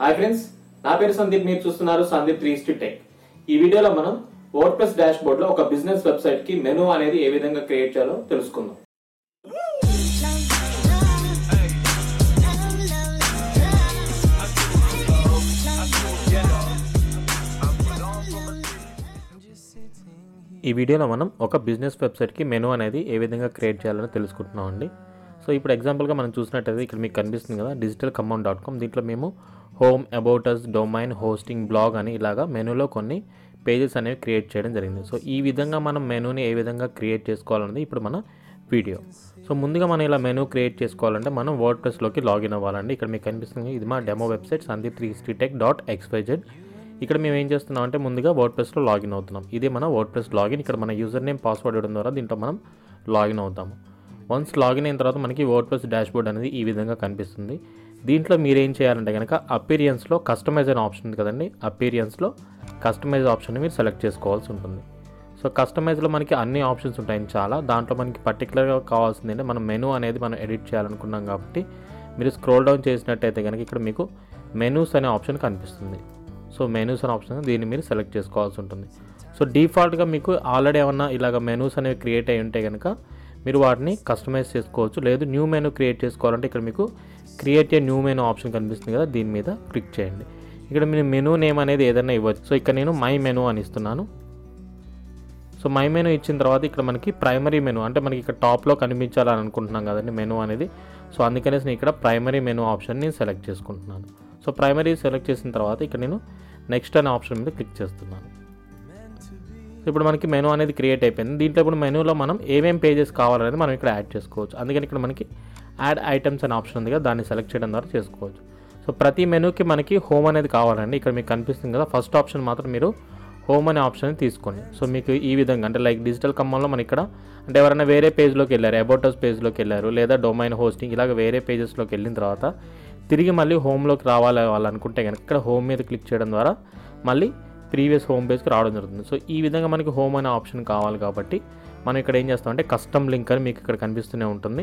hi friends నా పేరు సందీప్ మీరు చూస్తున్నారు సందీప్ త్రీ ఇస్టీ టెక్ ఈ వీడియోలో మనం వర్డ్ ప్లస్ డాష్ బోర్డ్ లో ఒక బిజినెస్ వెబ్సైట్ కి మెనూ అనేది ఏ విధంగా క్రియేట్ చేయాలో తెలుసుకుందాం ఈ వీడియోలో మనం ఒక బిజినెస్ వెబ్సైట్కి మెనూ అనేది ఏ విధంగా క్రియేట్ చేయాలని తెలుసుకుంటున్నాం అండి సో ఇప్పుడు ఎగ్జాంపుల్గా మనం చూసినట్టయితే ఇక్కడ మీకు కనిపిస్తుంది కదా డిజిటల్ కమాండ్ డాట్ కామ్ దీంట్లో మేము home about us domain hosting blog అని ఇలాగా మెనూలో కొన్ని పేజెస్ అనేవి క్రియేట్ చేయడం జరిగింది సో ఈ విధంగా మనం మెనూని ఏ విధంగా క్రియేట్ చేసుకోవాలన్నది ఇప్పుడు మన వీడియో సో ముందుగా మనం ఇలా మెనూ క్రియేట్ చేసుకోవాలంటే మనం వర్డ్ ప్రెస్లోకి లాగిన్ అవ్వాలండి ఇక్కడ మీకు కనిపిస్తుంది ఇది మా demo website Sandeep three history tech dot XYZ ఇక్కడ మేము ఏం చేస్తున్నాం అంటే ముందుగా వర్డ్ ప్రెస్లో లాగిన్ అవుతున్నాం ఇది మన వర్డ్ ప్రెస్ లాగిన్ ఇక్కడ మన యూజర్ నేమ్ పాస్వర్డ్ ఇవ్వడం ద్వారా దీంట్లో మనం లాగిన్ అవుతాము వన్స్ లాగిన్ అయిన తర్వాత మనకి వర్డ్ ప్రెస్ డాష్బోర్డ్ అనేది ఈ విధంగా కనిపిస్తుంది దీంట్లో మీరు ఏం చేయాలంటే కనుక అపీరియన్స్లో కస్టమైజ్ అనే ఆప్షన్ ఉంది కదండి అపీరియన్స్లో కస్టమైజ్ ఆప్షన్ మీరు సెలెక్ట్ చేసుకోవాల్సి ఉంటుంది సో కస్టమైజ్లో మనకి అన్ని ఆప్షన్స్ ఉంటాయి చాలా దాంట్లో మనకి పర్టికులర్గా కావాల్సింది అంటే మనం మెనూ అనేది మనం ఎడిట్ చేయాలనుకున్నాం కాబట్టి మీరు స్క్రోల్ డౌన్ చేసినట్టయితే కనుక ఇక్కడ మీకు మెనూస్ అనే ఆప్షన్ కనిపిస్తుంది సో మెనూస్ అనే ఆప్షన్ దీన్ని మీరు సెలెక్ట్ చేసుకోవాల్సి ఉంటుంది సో డిఫాల్ట్గా మీకు ఆల్రెడీ ఏమన్నా ఇలాగ మెనూస్ అనేవి క్రియేట్ అయి ఉంటే కనుక మీరు వాటిని కస్టమైజ్ చేసుకోవచ్చు లేదు న్యూ మెనూ క్రియేట్ చేసుకోవాలంటే ఇక్కడ మీకు create a new menu option కనిపిస్తుంది కదా దీని మీద క్లిక్ చేయండి ఇక్కడ మీరు మెనూ నేమ్ అనేది ఏదైనా ఇవ్వచ్చు సో ఇక్కడ నేను మై మెనూ అని ఇస్తున్నాను సో మై మెనూ ఇచ్చిన తర్వాత ఇక్కడ మనకి ప్రైమరీ మెనూ అంటే మనకి ఇక్కడ టాప్లో కనిపించాలని అనుకుంటున్నాం కదండి మెనూ అనేది సో అందుకనేసి నేను ఇక్కడ ప్రైమరీ మెనూ ఆప్షన్ని సెలెక్ట్ చేసుకుంటున్నాను సో ప్రైమరీ సెలెక్ట్ చేసిన తర్వాత ఇక్కడ నేను నెక్స్ట్ అనే ఆప్షన్ మీద క్లిక్ చేస్తున్నాను ఇప్పుడు మనకి మెనూ అనేది క్రియేట్ అయిపోయింది దీంట్లో ఇప్పుడు మెనూలో మనం ఏమేమి పేజెస్ కావాలనేది మనం ఇక్కడ యాడ్ చేసుకోవచ్చు అందుకని ఇక్కడ మనకి యాడ్ ఐటమ్స్ అనే ఆప్షన్ ఉంది కదా దాన్ని సెలెక్ట్ చేయడం ద్వారా చేసుకోవచ్చు సో ప్రతి మెనూకి మనకి హోమ్ అనేది కావాలండి ఇక్కడ మీకు కనిపిస్తుంది కదా ఫస్ట్ ఆప్షన్ మాత్రం మీరు హోమ్ అనే ఆప్షన్ తీసుకోండి సో మీకు ఈ విధంగా అంటే లైక్ డిజిటల్ కమ్మంలో మనం ఇక్కడ అంటే ఎవరైనా వేరే పేజ్లోకి వెళ్ళారు అబౌటస్ పేజ్లోకి వెళ్ళారు లేదా డొమైన్ హోస్టింగ్ ఇలాగ వేరే పేజెస్లోకి వెళ్ళిన తర్వాత తిరిగి మళ్ళీ హోమ్లోకి రావాలి అనుకుంటే కనుక ఇక్కడ హోమ్ మీద క్లిక్ చేయడం ద్వారా మళ్ళీ ప్రీవియస్ హోమ్ పేజ్కి రావడం జరుగుతుంది సో ఈ విధంగా మనకి హోమ్ అనే ఆప్షన్ కావాలి కాబట్టి మనం ఇక్కడ ఏం చేస్తామంటే కస్టమ్ లింక్ అని మీకు ఇక్కడ కనిపిస్తూనే ఉంటుంది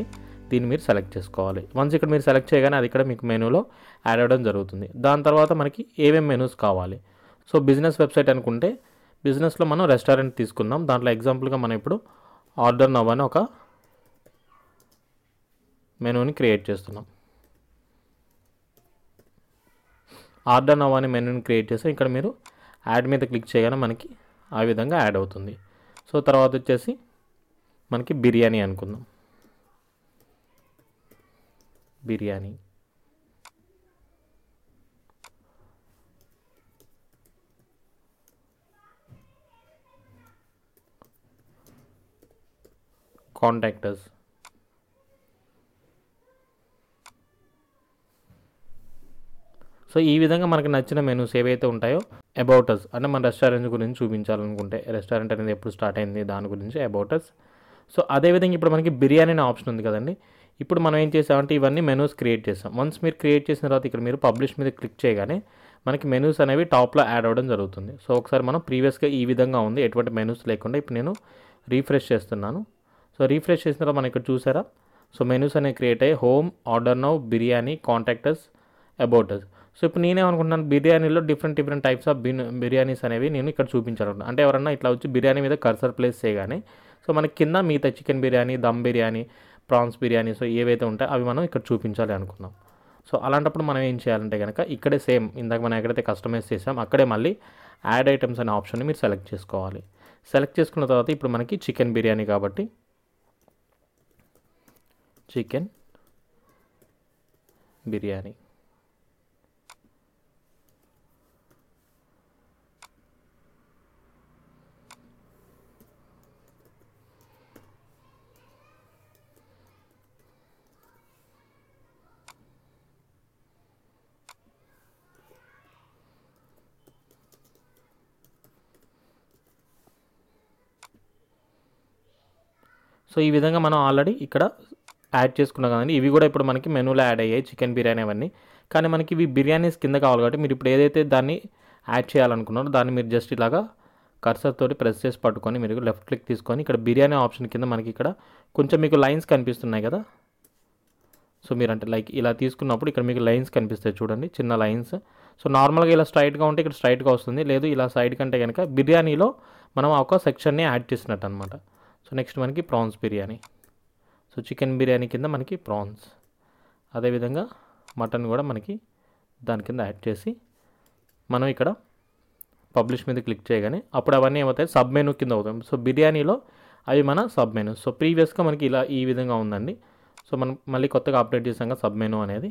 దీన్ని మీరు సెలెక్ట్ చేసుకోవాలి వన్స్ ఇక్కడ మీరు సెలెక్ట్ చేయగానే అది ఇక్కడ మీకు మెనూలో యాడ్ అవ్వడం జరుగుతుంది దాని తర్వాత మనకి ఏమేమి మెనూస్ కావాలి సో బిజినెస్ వెబ్సైట్ అనుకుంటే బిజినెస్లో మనం రెస్టారెంట్ తీసుకుందాం దాంట్లో ఎగ్జాంపుల్గా మనం ఇప్పుడు ఆర్డర్ నవ్ అని ఒక మెనూని క్రియేట్ చేస్తున్నాం ఆర్డర్ నవ్ అని మెనూని క్రియేట్ చేస్తే ఇక్కడ మీరు యాడ్ మీద క్లిక్ చేయగానే మనకి ఆ విధంగా యాడ్ అవుతుంది సో తర్వాత వచ్చేసి మనకి బిర్యానీ అనుకుందాం బిర్యానీ కాంటాక్టర్స్ సో ఈ విధంగా మనకు నచ్చిన మెనూస్ ఏవైతే ఉంటాయో అబౌటస్ అంటే మన రెస్టారెంట్ గురించి చూపించాలనుకుంటే రెస్టారెంట్ అనేది ఎప్పుడు స్టార్ట్ అయింది దాని గురించి అబౌటస్ సో అదేవిధంగా ఇప్పుడు మనకి బిర్యానీ అనే ఆప్షన్ ఉంది కదండి ఇప్పుడు మనం ఏం చేసామంటే ఇవన్నీ మెనూస్ క్రియేట్ చేస్తాం వన్స్ మీరు క్రియేట్ చేసిన తర్వాత ఇక్కడ మీరు పబ్లిష్ మీద క్లిక్ చేయగానే మనకి మెనూస్ అనేవి టాప్లో యాడ్ అవ్వడం జరుగుతుంది సో ఒకసారి మనం ప్రీవియస్గా ఈ విధంగా ఉంది ఎటువంటి మెనూస్ లేకుండా ఇప్పుడు నేను రీఫ్రెష్ చేస్తున్నాను సో రీఫ్రెష్ చేసిన తర్వాత మనం ఇక్కడ చూసారా సో మెనూస్ అనేవి క్రియేట్ అయ్యి home order now biryani contact us about us so ఇప్పుడు నేనేమనుకుంటున్నాను బిర్యానీలో different different types of biryanis అనేవి నేను ఇక్కడ చూపించాను అంటే ఎవరన్నా ఇట్లా వచ్చి బిర్యానీ మీద కర్సర్ ప్లేస్ చేయగానే సో మనకి కింద మిగతా chicken biryani dum biryani prawns biryani so ఏవైతే ఉంటాయో అవి మనం ఇక్కడ చూపించాలి అనుకున్నాం సో అలాంటప్పుడు మనం ఏం చేయాలంటే కనుక ఇక్కడే సేమ్ ఇందాక మనం ఎక్కడైతే కస్టమైజ్ చేసాం అక్కడే మళ్ళీ యాడ్ ఐటమ్స్ అనే ఆప్షన్ని మీరు సెలెక్ట్ చేసుకోవాలి సెలెక్ట్ చేసుకున్న తర్వాత ఇప్పుడు మనకి చికెన్ బిర్యానీ కాబట్టి చికెన్ బిర్యానీ సో ఈ విధంగా మనం ఆల్రెడీ ఇక్కడ యాడ్ చేసుకున్నాం కదండి ఇవి కూడా ఇప్పుడు మనకి మెనూలో యాడ్ అయ్యాయి చికెన్ బిర్యానీ అవన్నీ కానీ మనకి ఇవి బిర్యానీస్ కింద కావాలి కాబట్టి మీరు ఇప్పుడు ఏదైతే దాన్ని యాడ్ చేయాలనుకున్నారో దాన్ని మీరు జస్ట్ ఇలాగా కర్సర్ తోటి ప్రెస్ చేసి పట్టుకొని మీరు లెఫ్ట్ క్లిక్ తీసుకొని ఇక్కడ బిర్యానీ ఆప్షన్ కింద మనకి ఇక్కడ కొంచెం మీకు లైన్స్ కనిపిస్తున్నాయి కదా సో మీరు అంటే లైక్ ఇలా తీసుకున్నప్పుడు ఇక్కడ మీకు లైన్స్ కనిపిస్తాయి చూడండి చిన్న లైన్స్ సో నార్మల్గా ఇలా స్ట్రైట్గా ఉంటే ఇక్కడ స్ట్రైట్గా వస్తుంది లేదు ఇలా సైడ్ కంటే కనుక బిర్యానీలో మనం ఒక సెక్షన్ని యాడ్ చేసినట్టు అనమాట సో నెక్స్ట్ మనకి prawns biryani so chicken biryani కింద మనకి ప్రాన్స్ అదేవిధంగా మటన్ కూడా మనకి దాని కింద యాడ్ చేసి మనం ఇక్కడ పబ్లిష్ మీద క్లిక్ చేయగానే అప్పుడు అవన్నీ ఏమవుతాయి సబ్ మెనూ కింద అవుతాయి సో బిర్యానీలో అవి మన సబ్ మెను సో ప్రీవియస్గా మనకి ఇలా ఈ విధంగా ఉందండి సో మనం మళ్ళీ కొత్తగా అప్డేట్ చేసాం సబ్ మెనూ అనేది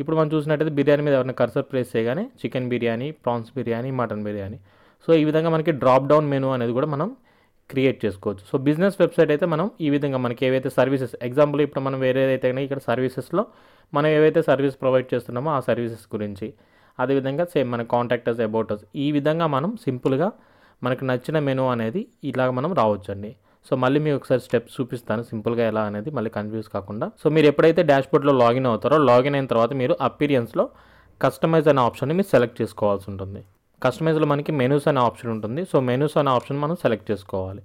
ఇప్పుడు మనం చూసినట్టయితే బిర్యానీ మీద ఎవరైనా కర్సర్ ప్లేస్ చేయగానే chicken biryani prawns biryani mutton biryani so ఈ విధంగా మనకి డ్రాప్ డౌన్ మెనూ అనేది కూడా మనం క్రియేట్ చేసుకోవచ్చు సో బిజినెస్ వెబ్సైట్ అయితే మనం ఈ విధంగా మనకి ఏవైతే సర్వీసెస్ ఎగ్జాంపుల్ ఇప్పుడు మనం కానీ ఇక్కడ సర్వీసెస్లో మనం ఏవైతే సర్వీస్ ప్రొవైడ్ చేస్తున్నామో ఆ సర్వీసెస్ గురించి అదేవిధంగా సేమ్ మన కాంటాక్టర్స్ అబౌటర్స్ ఈ విధంగా మనం సింపుల్గా మనకు నచ్చిన మెనూ అనేది ఇలాగ మనం రావచ్చండి సో మళ్ళీ మీకు ఒకసారి స్టెప్స్ చూపిస్తాను సింపుల్గా ఎలా అనేది మళ్ళీ కన్ఫ్యూజ్ కాకుండా సో మీరు ఎప్పుడైతే డాష్బోర్డ్లో లాగిన్ అవుతారో లాగిన్ అయిన తర్వాత మీరు అపీరియన్స్లో కస్టమైజ్ అనే ఆప్షన్ని మీరు సెలెక్ట్ చేసుకోవాల్సి ఉంటుంది కస్టమైజ్లో మనకి మెనూస్ అనే ఆప్షన్ ఉంటుంది సో మెనూస్ అనే ఆప్షన్ మనం సెలెక్ట్ చేసుకోవాలి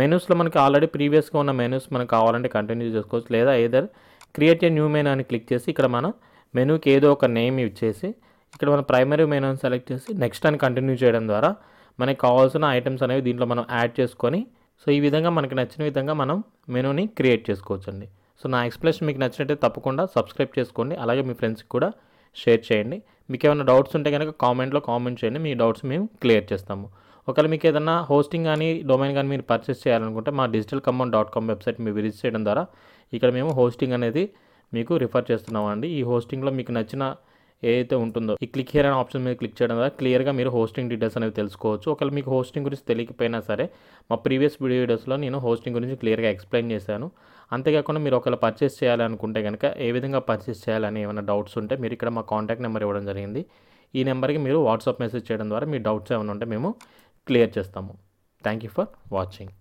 మెనూస్లో మనకి ఆల్రెడీ ప్రీవియస్గా ఉన్న మెనూస్ మనకు కావాలంటే కంటిన్యూ చేసుకోవచ్చు లేదా either create a new menu అని క్లిక్ చేసి ఇక్కడ మనం మెనూకి ఏదో ఒక నేమ్ ఇచ్చేసి ఇక్కడ మనం ప్రైమరీ మెనూ అని సెలెక్ట్ చేసి నెక్స్ట్ అని కంటిన్యూ చేయడం ద్వారా మనకి కావాల్సిన ఐటమ్స్ అనేవి దీంట్లో మనం యాడ్ చేసుకొని సో ఈ విధంగా మనకి నచ్చిన విధంగా మనం మెనూని క్రియేట్ చేసుకోవచ్చండి సో నా ఎక్స్ప్లెనేషన్ మీకు నచ్చినట్టే తప్పకుండా సబ్స్క్రైబ్ చేసుకోండి అలాగే మీ ఫ్రెండ్స్కి కూడా షేర్ చేయండి మీకు ఏమైనా డౌట్స్ ఉంటే కనుక కామెంట్లో కామెంట్ చేయండి మీ డౌట్స్ మేము క్లియర్ చేస్తాము ఒకవేళ మీకు ఏదైనా హోస్టింగ్ కానీ డొమైన్ కానీ మీరు పర్చేస్ చేయాలనుకుంటే మా digital command dot com website మీరు విజిట్ చేయడం ద్వారా ఇక్కడ మేము హోస్టింగ్ అనేది మీకు రిఫర్ చేస్తున్నామండి ఈ హోస్టింగ్లో మీకు నచ్చిన ఏదైతే ఉంటుందో ఈ క్లిక్ హియర్ అనే ఆప్షన్ మీద క్లిక్ చేయడం ద్వారా క్లియర్గా మీరు హోస్టింగ్ డీటెయిల్స్ అనేవి తెలుసుకోవచ్చు ఒకవేళ మీకు హోస్టింగ్ గురించి తెలియకపోయినా సరే మా ప్రీవియస్ వీడియోస్లో నేను హోస్టింగ్ గురించి క్లియర్గా ఎక్స్ప్లెయిన్ చేశాను అంతేకాకుండా మీరు ఒకవేళ పర్చేస్ చేయాలనుకుంటే కనుక ఏ విధంగా పర్చేస్ చేయాలని ఏమైనా డౌట్స్ ఉంటే మీరు ఇక్కడ మా కాంటాక్ట్ నెంబర్ ఇవ్వడం జరిగింది ఈ నెంబర్కి మీరు వాట్సాప్ మెసేజ్ చేయడం ద్వారా మీ డౌట్స్ ఏమైనా ఉంటే మేము క్లియర్ చేస్తాము థ్యాంక్ యూ ఫర్ వాచింగ్